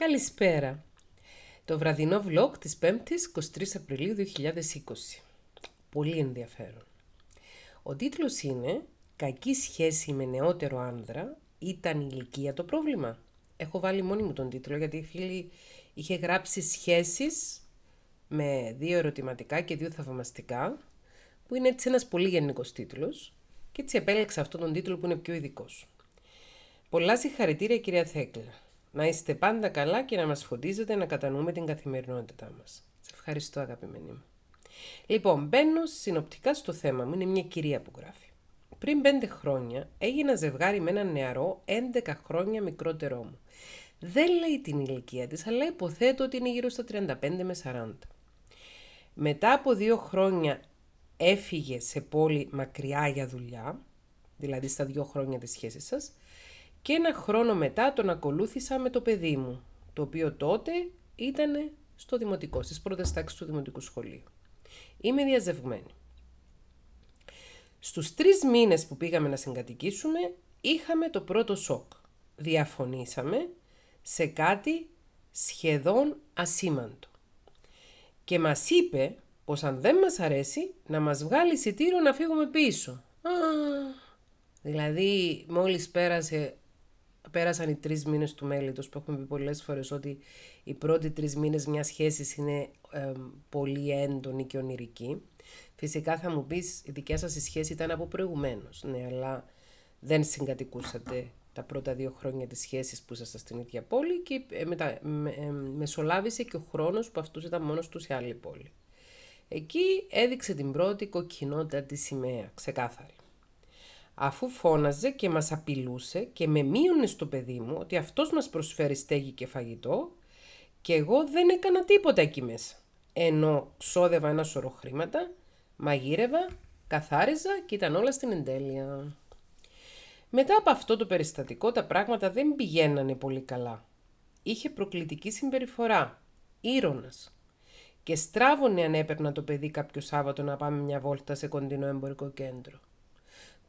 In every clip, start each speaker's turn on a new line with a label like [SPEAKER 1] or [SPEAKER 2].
[SPEAKER 1] Καλησπέρα. Το βραδινό vlog της 5ης 23 Απριλίου 2020. Πολύ ενδιαφέρον. Ο τίτλος είναι «Κακή σχέση με νεότερο άνδρα ήταν ηλικία το πρόβλημα». Έχω βάλει μόνη μου τον τίτλο γιατί η φίλη είχε γράψει σχέσεις με δύο ερωτηματικά και δύο θαυμαστικά που είναι έτσι ένας πολύ γενικός τίτλος και έτσι επέλεξα αυτόν τον τίτλο που είναι πιο ειδικός. Πολλά συγχαρητήρια κυρία Θέκλα. Να είστε πάντα καλά και να μας φωτίζετε να κατανοούμε την καθημερινότητά μας. Σε ευχαριστώ αγαπημένοι μου. Λοιπόν, μπαίνω συνοπτικά στο θέμα μου. Είναι μια κυρία που γράφει. Πριν πέντε χρόνια έγινα ζευγάρι με έναν νεαρό 11 χρόνια μικρότερό μου. Δεν λέει την ηλικία της, αλλά υποθέτω ότι είναι γύρω στα 35 με 40. Μετά από δύο χρόνια έφυγε σε πόλη μακριά για δουλειά, δηλαδή στα δύο χρόνια της σχέσης σας, και ένα χρόνο μετά τον ακολούθησα με το παιδί μου, το οποίο τότε ήταν στο δημοτικό, στις πρώτες τάξεις του δημοτικού σχολείου. Είμαι διαζευγμένη. Στους τρεις μήνες που πήγαμε να συγκατοικήσουμε, είχαμε το πρώτο σοκ. Διαφωνήσαμε σε κάτι σχεδόν ασήμαντο. Και μας είπε πως αν δεν μας αρέσει, να μας βγάλει σιτήρο να φύγουμε πίσω. δηλαδή, μόλις πέρασε πέρασαν οι τρεις μήνες του μέλητος που έχουμε πει πολλές φορές ότι οι πρώτοι τρεις μήνες μιας σχέσης είναι πολύ έντονη και ονειρική. Φυσικά θα μου πεις η δικιά σας σχέση ήταν από προηγουμένως. Ναι, αλλά δεν συγκατοικούσατε τα πρώτα δύο χρόνια της σχέσης που ήσασταν στην ίδια πόλη και ε, μετά με, ε, μεσολάβησε και ο χρόνος που αυτού ήταν μόνος του σε άλλη πόλη. Εκεί έδειξε την πρώτη κοκκινότητα της σημαία, ξεκάθαρη αφού φώναζε και μας απειλούσε και με μείωνε στο παιδί μου ότι αυτός μας προσφέρει στέγη και φαγητό και εγώ δεν έκανα τίποτα εκεί μέσα. Ενώ ξόδευα ένα σωρό χρήματα, μαγείρευα, καθάριζα και ήταν όλα στην εντέλεια. Μετά από αυτό το περιστατικό τα πράγματα δεν πηγαίνανε πολύ καλά. Είχε προκλητική συμπεριφορά, ήρωνας. Και στράβωνε αν έπαιρνα το παιδί κάποιο Σάββατο να πάμε μια βόλτα σε κοντινό εμπορικό κέντρο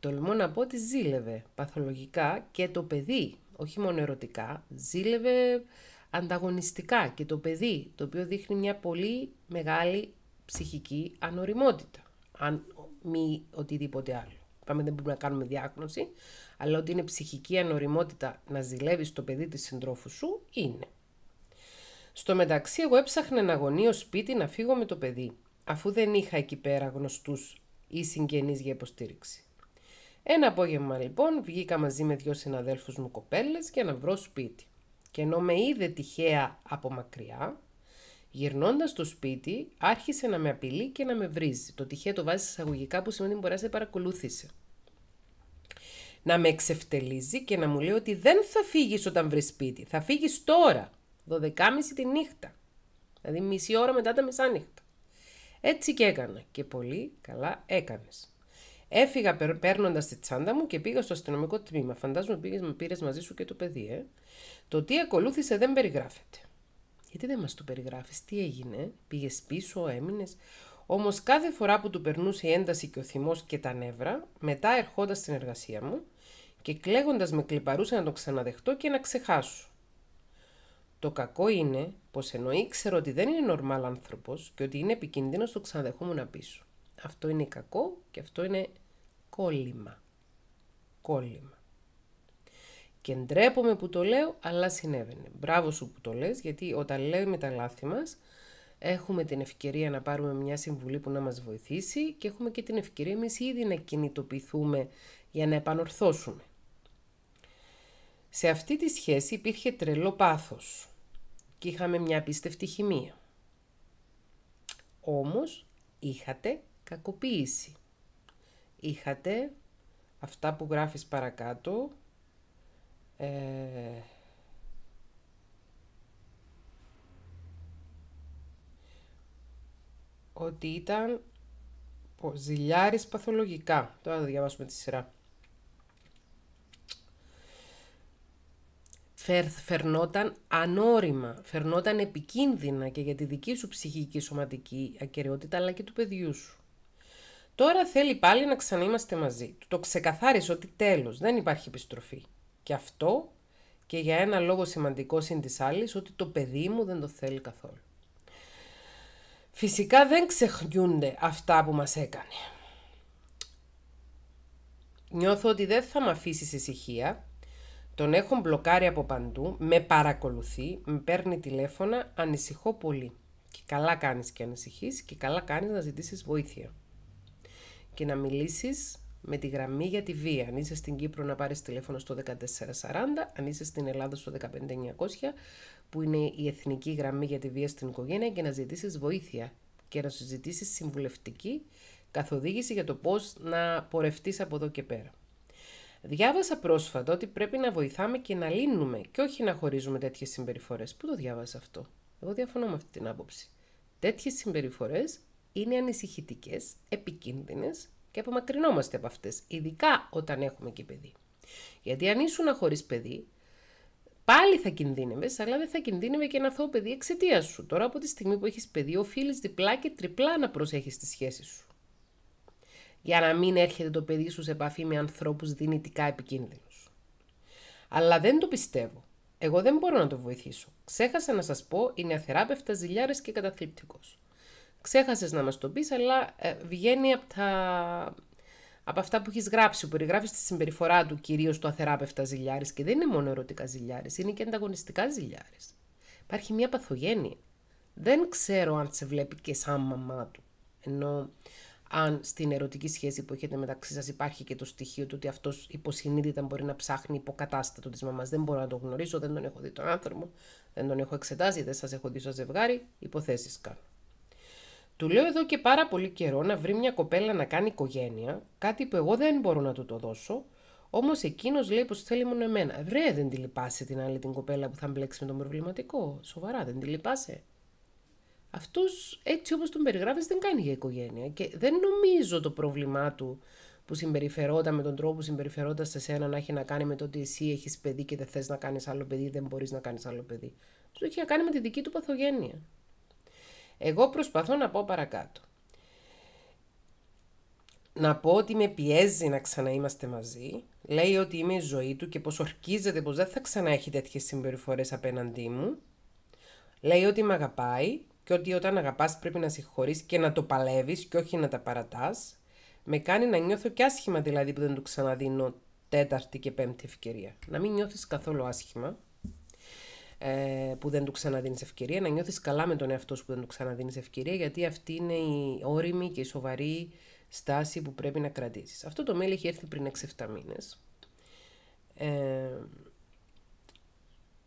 [SPEAKER 1] τολμώ να πω ότι ζήλευε παθολογικά και το παιδί, όχι μόνο ερωτικά, ζήλευε ανταγωνιστικά και το παιδί, το οποίο δείχνει μια πολύ μεγάλη ψυχική ανοριμότητα, αν μη οτιδήποτε άλλο. Πάμε δεν μπορούμε να κάνουμε διάγνωση, αλλά ότι είναι ψυχική ανοριμότητα να ζηλεύεις το παιδί της συντρόφου σου, είναι. Στο μεταξύ εγώ έψαχνα ένα σπίτι να φύγω με το παιδί, αφού δεν είχα εκεί πέρα γνωστούς ή συγγενείς για υποστήριξη. Ένα απόγευμα λοιπόν βγήκα μαζί με δύο συναδέλφους μου κοπέλες για να βρω σπίτι. Και ενώ με είδε τυχαία από μακριά, γυρνώντας στο σπίτι άρχισε να με απειλεί και να με βρίζει. Το τυχαία το βάζεις εισαγωγικά που σημαίνει μπορεί να σε παρακολούθησε. Να με εξευτελίζει και να μου λέει ότι δεν θα φύγεις όταν βρεις σπίτι, θα φύγεις τώρα, 12.30 τη νύχτα. Δηλαδή μισή ώρα μετά τα μεσάνυχτα. Έτσι και έκανα και πολύ καλά έκανες. Έφυγα παίρνοντας τη τσάντα μου και πήγα στο αστυνομικό τμήμα. Φαντάζομαι πήγες με πήρες μαζί σου και το παιδί, ε. Το τι ακολούθησε δεν περιγράφεται. Γιατί δεν μας το περιγράφεις, τι έγινε, πήγες πίσω, έμεινες. Όμως κάθε φορά που του περνούσε η ένταση και ο θυμός και τα νεύρα, μετά ερχόντας στην εργασία μου και κλαίγοντας με κλιπαρούσε να το ξαναδεχτώ και να ξεχάσω. Το κακό είναι πως ενώ ήξερα ότι δεν είναι νορμάλ άνθρωπος και ότι είναι επικίνδυνο, το ξαναδεχόμουν πίσω. Αυτό είναι κακό και αυτό είναι κόλλημα. Κόλλημα. Και ντρέπομαι που το λέω, αλλά συνέβαινε. Μπράβο σου που το λες, γιατί όταν λέμε τα λάθη μας, έχουμε την ευκαιρία να πάρουμε μια συμβουλή που να μας βοηθήσει και έχουμε και την ευκαιρία εμείς ήδη να κινητοποιηθούμε για να επανορθώσουμε. Σε αυτή τη σχέση υπήρχε τρελό πάθος και είχαμε μια απίστευτη χημεία. Όμως είχατε κακοποίηση. Είχατε αυτά που γράφεις παρακάτω. Ε, ότι ήταν παθολογικά. Τώρα θα διαβάσουμε τη σειρά. φερνόταν ανώριμα, φερνόταν επικίνδυνα και για τη δική σου ψυχική σωματική ακαιρεότητα αλλά και του παιδιού σου. Τώρα θέλει πάλι να ξαναείμαστε μαζί του. Το ξεκαθάρισε ότι τέλος δεν υπάρχει επιστροφή. Και αυτό και για ένα λόγο σημαντικό συν της άλλης, ότι το παιδί μου δεν το θέλει καθόλου. Φυσικά δεν ξεχνιούνται αυτά που μας έκανε. Νιώθω ότι δεν θα με αφήσεις ησυχία. Τον έχουν μπλοκάρει από παντού, με παρακολουθεί, με παίρνει τηλέφωνα, ανησυχώ πολύ. Και καλά κάνεις και ανησυχείς και καλά κάνεις να ζητήσεις βοήθεια και να μιλήσεις με τη γραμμή για τη βία. Αν είσαι στην Κύπρο να πάρεις τηλέφωνο στο 1440, αν είσαι στην Ελλάδα στο 15900 που είναι η εθνική γραμμή για τη βία στην οικογένεια και να ζητήσεις βοήθεια και να συζητήσεις συμβουλευτική καθοδήγηση για το πώς να πορευτείς από εδώ και πέρα. Διάβασα πρόσφατα ότι πρέπει να βοηθάμε και να λύνουμε και όχι να χωρίζουμε τέτοιες συμπεριφορές. Πού το διάβασα αυτό. Εγώ διαφωνώ με αυτή την άποψη. Τέτοιες συμπεριφορές είναι ανησυχητικές, επικίνδυνες και απομακρυνόμαστε από αυτές, ειδικά όταν έχουμε και παιδί. Γιατί αν ήσουν χωρίς παιδί, πάλι θα κινδύνευες, αλλά δεν θα κινδύνευε και ένα αθώο παιδί εξαιτίας σου. Τώρα από τη στιγμή που έχεις παιδί, οφείλεις διπλά και τριπλά να προσέχεις τη σχέση σου. Για να μην έρχεται το παιδί σου σε επαφή με ανθρώπους δυνητικά επικίνδυνους. Αλλά δεν το πιστεύω. Εγώ δεν μπορώ να το βοηθήσω. Ξέχασα να σας πω, είναι αθεράπευτα, ζηλιάρες και καταθλιπτικός ξέχασες να μας το πεις, αλλά ε, βγαίνει από, τα... από αυτά που έχεις γράψει, που περιγράφεις τη συμπεριφορά του κυρίως του αθεράπευτα ζηλιάρης και δεν είναι μόνο ερωτικά ζηλιάρης, είναι και ανταγωνιστικά ζηλιάρης. Υπάρχει μια παθογένεια. Δεν ξέρω αν σε βλέπει και σαν μαμά του, ενώ αν στην ερωτική σχέση που έχετε μεταξύ σας υπάρχει και το στοιχείο του ότι αυτός υποσυνείδητα μπορεί να ψάχνει υποκατάστατο της μαμάς. Δεν μπορώ να το γνωρίσω, δεν τον έχω δει τον άνθρωπο, δεν τον έχω εξετάσει, δεν σας έχω δει στο ζευγάρι, υποθέσεις κάνω. Του λέω εδώ και πάρα πολύ καιρό να βρει μια κοπέλα να κάνει οικογένεια, κάτι που εγώ δεν μπορώ να του το δώσω, Όμως εκείνος λέει πως θέλει μόνο εμένα. Βρέ, δεν τη λυπάσαι την άλλη την κοπέλα που θα μπλέξει με τον προβληματικό. Σοβαρά, δεν τη λυπάσαι. Αυτός έτσι όπως τον περιγράφεις δεν κάνει για οικογένεια και δεν νομίζω το πρόβλημά του που συμπεριφερόταν με τον τρόπο που συμπεριφερόταν σε σένα να έχει να κάνει με το ότι εσύ έχεις παιδί και δεν θες να κάνεις άλλο παιδί, δεν μπορείς να κάνεις άλλο παιδί. Του έχει να κάνει με τη δική του παθογένεια. Εγώ προσπαθώ να πω παρακάτω. Να πω ότι με πιέζει να ξαναείμαστε μαζί. Λέει ότι είμαι η ζωή του και πως ορκίζεται πως δεν θα ξανά έχει τέτοιες συμπεριφορές απέναντί μου. Λέει ότι με αγαπάει και ότι όταν αγαπάς πρέπει να συγχωρείς και να το παλεύεις και όχι να τα παρατάς. Με κάνει να νιώθω και άσχημα δηλαδή που δεν του ξαναδίνω τέταρτη και πέμπτη ευκαιρία. Να μην νιώθεις καθόλου άσχημα ε, που δεν του ξαναδίνεις ευκαιρία, να νιώθεις καλά με τον εαυτό σου που δεν του ξαναδίνεις ευκαιρία, γιατί αυτή είναι η όρημη και η σοβαρή στάση που πρέπει να κρατήσεις. Αυτό το mail έχει έρθει πριν 6-7 μήνες. Ε,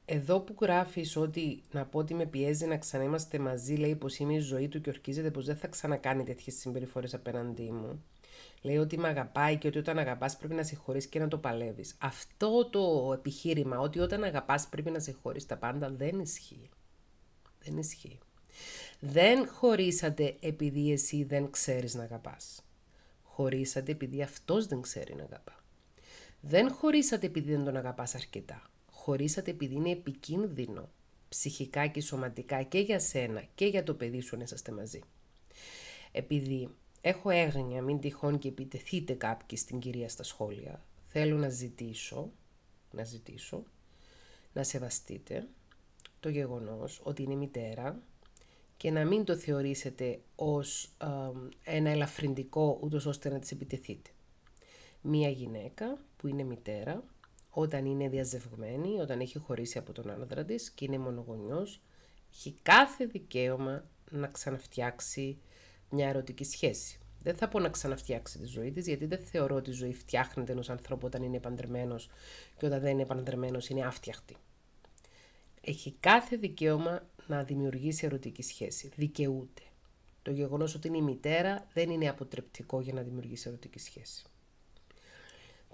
[SPEAKER 1] εδώ που γράφεις ότι να πω ότι με πιέζει να ξανά είμαστε μαζί, λέει πως είμαι η ζωή του και ορκίζεται πως δεν θα ξανακάνει τέτοιες συμπεριφορές απέναντί μου. Λέει ότι με αγαπάει και ότι όταν αγαπάς πρέπει να συγχωρεί και να το παλεύεις. Αυτό το επιχείρημα ότι όταν αγαπάς πρέπει να συγχωρεί τα πάντα δεν ισχύει. Δεν ισχύει. Δεν χωρίσατε επειδή εσύ δεν ξέρεις να αγαπάς. Χωρίσατε επειδή αυτός δεν ξέρει να αγαπά. Δεν χωρίσατε επειδή δεν τον αγαπάς αρκετά. Χωρίσατε επειδή είναι επικίνδυνο ψυχικά και σωματικά και για σένα και για το παιδί σου να είσαστε μαζί. Επειδή Έχω έγνοια, μην τυχόν και επιτεθείτε κάποιοι στην κυρία στα σχόλια. Θέλω να ζητήσω, να ζητήσω, να σεβαστείτε το γεγονός ότι είναι μητέρα και να μην το θεωρήσετε ως ένα ελαφρυντικό ούτως ώστε να της επιτεθείτε. Μία γυναίκα που είναι μητέρα, όταν είναι διαζευγμένη, όταν έχει χωρίσει από τον άντρα της και είναι μονογονιός, έχει κάθε δικαίωμα να ξαναφτιάξει μια ερωτική σχέση. Δεν θα πω να ξαναφτιάξει τη ζωή της, γιατί δεν θεωρώ ότι η ζωή φτιάχνεται ενός ανθρώπου όταν είναι παντρεμένο και όταν δεν είναι παντρεμένο είναι άφτιαχτη. Έχει κάθε δικαίωμα να δημιουργήσει ερωτική σχέση. Δικαιούται. Το γεγονός ότι είναι η μητέρα δεν είναι αποτρεπτικό για να δημιουργήσει ερωτική σχέση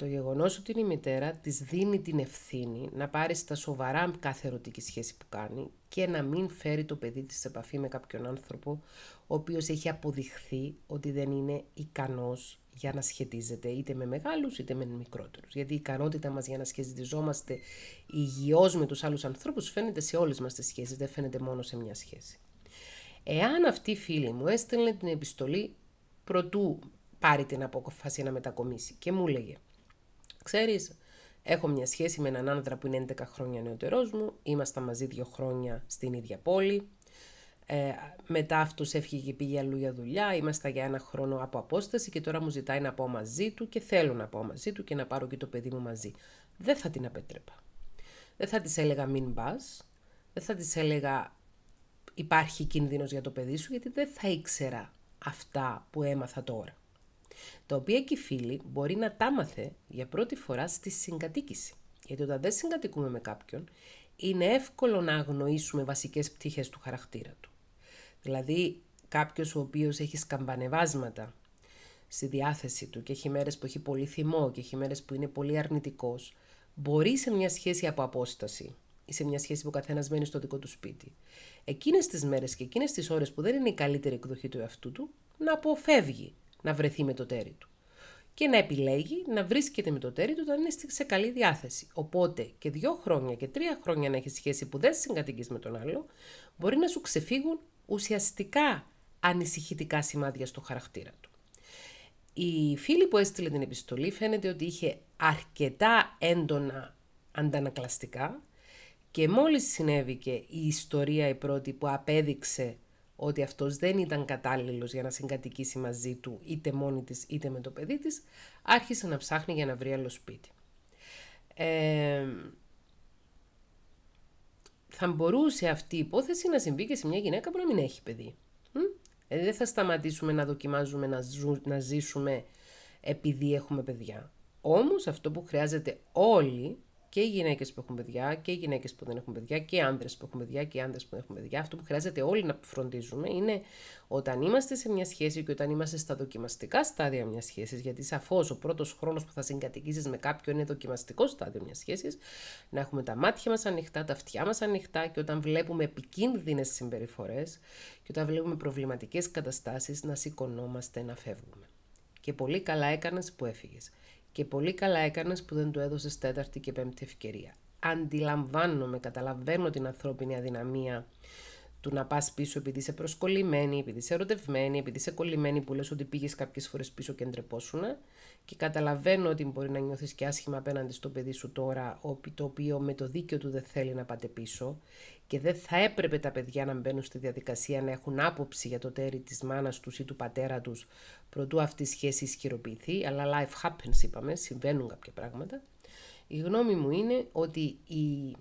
[SPEAKER 1] το γεγονός ότι είναι η μητέρα της δίνει την ευθύνη να πάρει στα σοβαρά κάθε ερωτική σχέση που κάνει και να μην φέρει το παιδί της σε επαφή με κάποιον άνθρωπο ο οποίος έχει αποδειχθεί ότι δεν είναι ικανός για να σχετίζεται είτε με μεγάλους, είτε με μικρότερους. Γιατί η ικανότητα μας για να σχετιζόμαστε υγιώς με τους άλλους ανθρώπους φαίνεται σε όλες μας τις σχέσεις, δεν φαίνεται μόνο σε μια σχέση. Εάν αυτή η φίλη μου έστελνε την επιστολή προτού πάρει την απόφαση να μετακομίσει και μου λέγε ξέρεις, έχω μια σχέση με έναν άντρα που είναι 11 χρόνια νεότερός μου, ήμασταν μαζί δύο χρόνια στην ίδια πόλη, ε, μετά αυτός έφυγε και πήγε αλλού για δουλειά. Είμαστε για ένα χρόνο από απόσταση και τώρα μου ζητάει να πάω μαζί του και θέλω να πάω μαζί του και να πάρω και το παιδί μου μαζί. Δεν θα την απέτρεπα. Δεν θα της έλεγα μην πας. Δεν θα της έλεγα υπάρχει κίνδυνος για το παιδί σου, γιατί δεν θα ήξερα αυτά που έμαθα τώρα τα οποία και οι φίλοι μπορεί να τα μάθε για πρώτη φορά στη συγκατοίκηση. Γιατί όταν δεν συγκατοικούμε με κάποιον, είναι εύκολο να αγνοήσουμε βασικές πτυχές του χαρακτήρα του. Δηλαδή, κάποιος ο οποίος έχει σκαμπανεβάσματα στη διάθεση του και έχει μέρες που έχει πολύ θυμό και έχει μέρες που είναι πολύ αρνητικός, μπορεί σε μια σχέση από απόσταση ή σε μια σχέση που ο καθένας μένει στο δικό του σπίτι, εκείνες τις μέρες και εκείνες τις ώρες που δεν είναι η καλύτερη εκδοχή του εαυτού του, να αποφεύγει να βρεθεί με το τέρι του. Και να επιλέγει να βρίσκεται με το τέρι του όταν είναι σε καλή διάθεση. Οπότε και δύο χρόνια και τρία χρόνια να έχει σχέση που δεν συγκατοικείς με τον άλλο, μπορεί να σου ξεφύγουν ουσιαστικά ανησυχητικά σημάδια στο χαρακτήρα του. Η φίλη που έστειλε την επιστολή φαίνεται ότι είχε αρκετά έντονα αντανακλαστικά και μόλις συνέβηκε η ιστορία η πρώτη που απέδειξε ότι αυτός δεν ήταν κατάλληλος για να συγκατοικήσει μαζί του είτε μόνη της είτε με το παιδί της, άρχισε να ψάχνει για να βρει άλλο σπίτι. θα μπορούσε αυτή η υπόθεση να συμβεί και σε μια γυναίκα που να μην έχει παιδί. Ε, δεν θα σταματήσουμε να δοκιμάζουμε να, να ζήσουμε επειδή έχουμε παιδιά. Όμως αυτό που χρειάζεται όλοι και οι γυναίκες που έχουν παιδιά και οι γυναίκες που δεν έχουν παιδιά και οι άνδρες που έχουν παιδιά και οι άνδρες που δεν έχουν παιδιά. Αυτό που χρειάζεται όλοι να φροντίζουμε είναι όταν είμαστε σε μια σχέση και όταν είμαστε στα δοκιμαστικά στάδια μιας σχέσης, γιατί σαφώς ο πρώτος χρόνος που θα συγκατοικήσεις με κάποιον είναι δοκιμαστικό στάδιο μιας σχέσης, να έχουμε τα μάτια μας ανοιχτά, τα αυτιά μας ανοιχτά και όταν βλέπουμε επικίνδυνες συμπεριφορές και όταν βλέπουμε προβληματικές καταστάσεις να σηκωνόμαστε να φεύγουμε. Και πολύ καλά έκανες που έφυγες. Και πολύ καλά έκανες που δεν του έδωσες τέταρτη και πέμπτη ευκαιρία. Αντιλαμβάνομαι, καταλαβαίνω την ανθρώπινη αδυναμία του να πας πίσω επειδή είσαι προσκολλημένη, επειδή είσαι ερωτευμένη, επειδή είσαι κολλημένη που λες ότι πήγες κάποιες φορές πίσω και ντρεπόσουνα. Και καταλαβαίνω ότι μπορεί να νιώθεις και άσχημα απέναντι στο παιδί σου τώρα, το οποίο με το δίκιο του δεν θέλει να πάτε πίσω. Και δεν θα έπρεπε τα παιδιά να μπαίνουν στη διαδικασία να έχουν άποψη για το τέρι της μάνας τους ή του πατέρα τους, προτού αυτή η σχέση ισχυροποιηθεί. Αλλά life happens, είπαμε, συμβαίνουν κάποια πράγματα. Η γνώμη μου είναι ότι η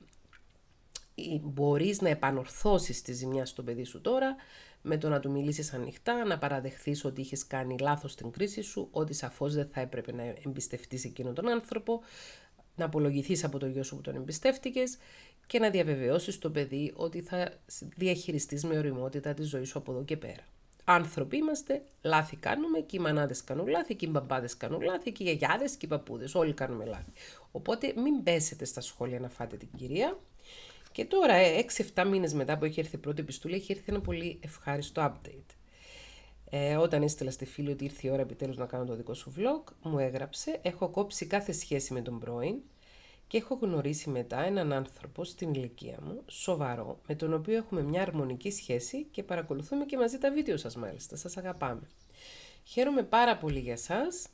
[SPEAKER 1] μπορείς να επανορθώσεις τη ζημιά στο παιδί σου τώρα με το να του μιλήσεις ανοιχτά, να παραδεχθείς ότι είχες κάνει λάθος στην κρίση σου, ότι σαφώς δεν θα έπρεπε να εμπιστευτείς εκείνον τον άνθρωπο, να απολογηθείς από το γιο σου που τον εμπιστεύτηκες και να διαβεβαιώσεις το παιδί ότι θα διαχειριστείς με οριμότητα τη ζωή σου από εδώ και πέρα. Άνθρωποι είμαστε, λάθη κάνουμε και οι μανάδες κάνουν λάθη και οι μπαμπάδες κάνουν λάθη και οι γιαγιάδες και οι παππούδες. Όλοι κάνουμε λάθη. Οπότε μην πέσετε στα σχόλια να φάτε την κυρία. Και τώρα, 6-7 ε, μήνες μετά που έχει έρθει η πρώτη επιστολή, έχει έρθει ένα πολύ ευχάριστο update. Ε, όταν έστειλα στη φίλη ότι ήρθε η ώρα επιτέλους να κάνω το δικό σου vlog, μου έγραψε «Έχω κόψει κάθε σχέση με τον πρώην και έχω γνωρίσει μετά έναν άνθρωπο στην ηλικία μου, σοβαρό, με τον οποίο έχουμε μια αρμονική σχέση και παρακολουθούμε και μαζί τα βίντεο σας μάλιστα. Σας αγαπάμε. Χαίρομαι πάρα πολύ για σας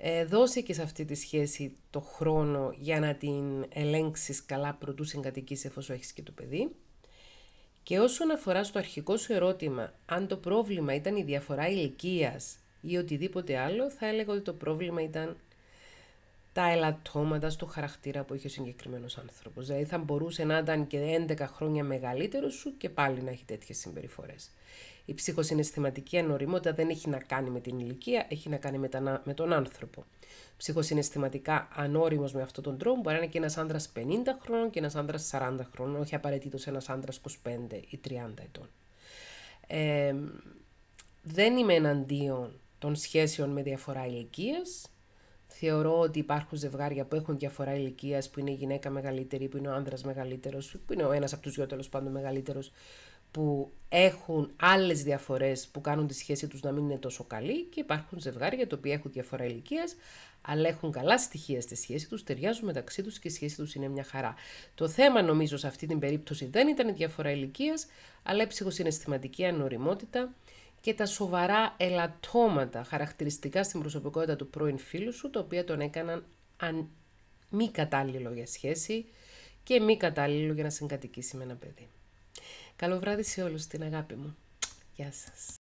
[SPEAKER 1] ε, δώσε και σε αυτή τη σχέση το χρόνο για να την ελέγξεις καλά προτού συγκατοικείς εφόσον έχεις και το παιδί. Και όσον αφορά στο αρχικό σου ερώτημα, αν το πρόβλημα ήταν η διαφορά ηλικίας ή οτιδήποτε άλλο, θα έλεγα ότι το πρόβλημα ήταν τα ελαττώματα στο χαρακτήρα που είχε ο συγκεκριμένος άνθρωπος. Δηλαδή, θα μπορούσε να ήταν και 11 χρόνια μεγαλύτερος σου και πάλι να έχει τέτοιες συμπεριφορές. Η ψυχοσυναισθηματική ανοριμότητα δεν έχει να κάνει με την ηλικία, έχει να κάνει με, τον άνθρωπο. Ψυχοσυναισθηματικά ανώριμος με αυτόν τον τρόπο μπορεί να είναι και ένας άντρα 50 χρόνων και ένας άντρα 40 χρόνων, όχι απαραίτητος ένας άντρα 25 ή 30 ετών. Ε, δεν είμαι εναντίον των σχέσεων με διαφορά ηλικίας. Θεωρώ ότι υπάρχουν ζευγάρια που έχουν διαφορά ηλικίας, που είναι η γυναίκα μεγαλύτερη, που είναι ο άνδρας μεγαλύτερος, που είναι ο ένας από του δυο τέλος πάντων μεγαλύτερος, που έχουν άλλες διαφορές που κάνουν τη σχέση τους να μην είναι τόσο καλή και υπάρχουν ζευγάρια τα οποία έχουν διαφορά ηλικίας, αλλά έχουν καλά στοιχεία στη σχέση τους, ταιριάζουν μεταξύ τους και η σχέση τους είναι μια χαρά. Το θέμα νομίζω σε αυτή την περίπτωση δεν ήταν η διαφορά ηλικίας, αλλά η ψυχοσυναισθηματική ανοριμότητα και τα σοβαρά ελαττώματα χαρακτηριστικά στην προσωπικότητα του πρώην φίλου σου, τα οποία τον έκαναν αν... μη κατάλληλο για σχέση και μη κατάλληλο για να συγκατοικήσει με ένα παιδί. Καλό βράδυ σε όλους την αγάπη μου. Γεια σας.